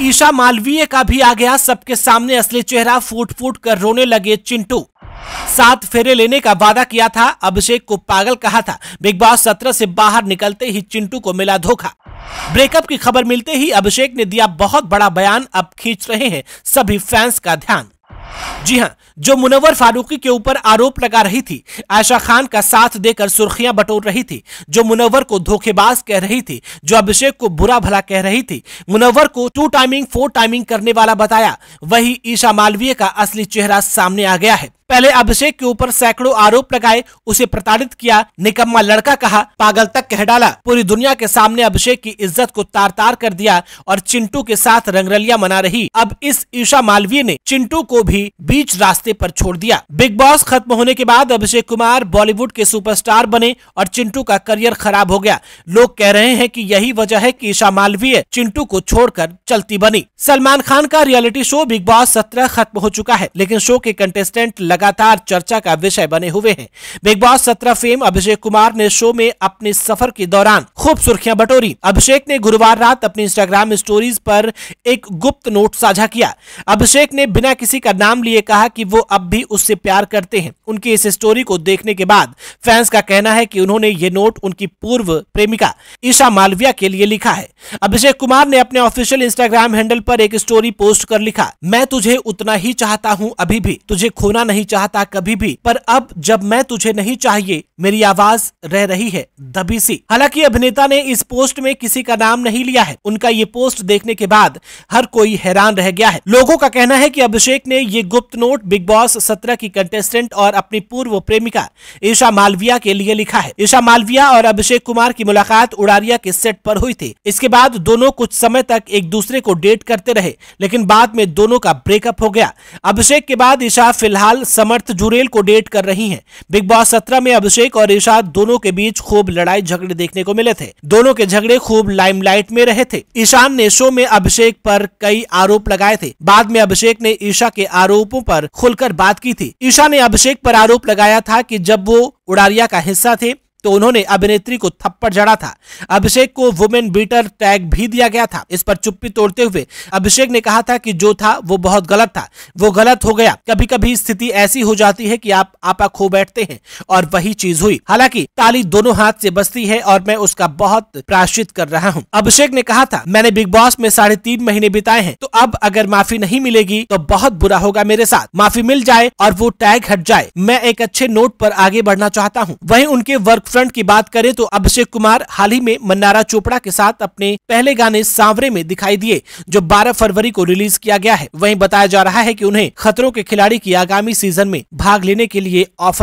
ईशा मालवीय का भी आ गया सबके सामने असली चेहरा फूट फूट कर रोने लगे चिंटू सात फेरे लेने का वादा किया था अभिषेक को पागल कहा था बिग बॉस सत्रह से बाहर निकलते ही चिंटू को मिला धोखा ब्रेकअप की खबर मिलते ही अभिषेक ने दिया बहुत बड़ा बयान अब खींच रहे हैं सभी फैंस का ध्यान जी हाँ जो मुनवर फारूकी के ऊपर आरोप लगा रही थी आयशा खान का साथ देकर सुर्खियां बटोर रही थी जो मुनवर को धोखेबाज कह रही थी जो अभिषेक को बुरा भला कह रही थी मुनवर को टू टाइमिंग फोर टाइमिंग करने वाला बताया वही ईशा मालवीय का असली चेहरा सामने आ गया है पहले अभिषेक के ऊपर सैकड़ों आरोप लगाए उसे प्रताड़ित किया निकम्मा लड़का कहा पागल तक कह डाला पूरी दुनिया के सामने अभिषेक की इज्जत को तार तार कर दिया और चिंटू के साथ रंगरलिया मना रही अब इस ईशा मालवीय ने चिंटू को भी बीच रास्ते पर छोड़ दिया बिग बॉस खत्म होने के बाद अभिषेक कुमार बॉलीवुड के सुपरस्टार बने और चिंटू का करियर खराब हो गया लोग कह रहे हैं कि यही वजह है कि ईशा मालवीय चिंटू को छोड़कर चलती बनी सलमान खान का रियलिटी शो बिग बॉस सत्रह खत्म हो चुका है लेकिन शो के कंटेस्टेंट लगा लगातार चर्चा का विषय बने हुए हैं बिग बॉस सत्रह फेम अभिषेक कुमार ने शो में अपने सफर के दौरान खूब सुर्खियां बटोरी अभिषेक ने गुरुवार रात अपनी इंस्टाग्राम स्टोरीज पर एक गुप्त नोट साझा किया अभिषेक ने बिना किसी का नाम लिए कहा कि वो अब भी उससे प्यार करते हैं उनकी इस स्टोरी को देखने के बाद फैंस का कहना है कि उन्होंने ये नोट उनकी पूर्व प्रेमिका ईशा मालविया के लिए लिखा है अभिषेक कुमार ने अपने ऑफिशियल इंस्टाग्राम हैंडल पर एक स्टोरी पोस्ट कर लिखा मैं तुझे उतना ही चाहता हूँ अभी भी तुझे खोना नहीं नहीं चाहता कभी भी पर अब जब मैं तुझे नहीं चाहिए मेरी आवाज रह रही है दबी सी हालांकि अभिनेता ने इस पोस्ट में किसी का नाम नहीं लिया है उनका ये पोस्ट देखने के बाद हर कोई हैरान रह गया है लोगों का कहना है कि अभिषेक ने ये गुप्त नोट बिग बॉस सत्रह की कंटेस्टेंट और अपनी पूर्व प्रेमिका ईशा मालविया के लिए लिखा है ईशा मालविया और अभिषेक कुमार की मुलाकात उड़ारिया के सेट पर हुई थी इसके बाद दोनों कुछ समय तक एक दूसरे को डेट करते रहे लेकिन बाद में दोनों का ब्रेकअप हो गया अभिषेक के बाद ईशा फिलहाल समर्थ जुरेल को डेट कर रही हैं। बिग बॉस सत्रह में अभिषेक और इशाद दोनों के बीच खूब लड़ाई झगड़े देखने को मिले थे दोनों के झगड़े खूब लाइमलाइट में रहे थे ईशान ने शो में अभिषेक पर कई आरोप लगाए थे बाद में अभिषेक ने ईशा के आरोपों पर खुलकर बात की थी ईशा ने अभिषेक पर आरोप लगाया था कि जब वो उड़ारिया का हिस्सा थे तो उन्होंने अभिनेत्री को थप्पड़ जड़ा था अभिषेक को वुमेन बीटर टैग भी दिया गया था इस पर चुप्पी तोड़ते हुए अभिषेक ने कहा था कि जो था वो बहुत गलत था वो गलत हो गया कभी कभी स्थिति ऐसी हो जाती है कि आप आपा खो बैठते हैं और वही चीज हुई हालांकि ताली दोनों हाथ से बसती है और मैं उसका बहुत प्राश्चित कर रहा हूँ अभिषेक ने कहा था मैंने बिग बॉस में साढ़े तीन महीने बिताए हैं तो अब अगर माफी नहीं मिलेगी तो बहुत बुरा होगा मेरे साथ माफी मिल जाए और वो टैग हट जाए मैं एक अच्छे नोट पर आगे बढ़ना चाहता हूँ वही उनके वर्क फ्रंट की बात करें तो अभिषेक कुमार हाल ही में मन्नारा चोपड़ा के साथ अपने पहले गाने सांवरे में दिखाई दिए जो 12 फरवरी को रिलीज किया गया है वहीं बताया जा रहा है कि उन्हें खतरों के खिलाड़ी की आगामी सीजन में भाग लेने के लिए ऑफर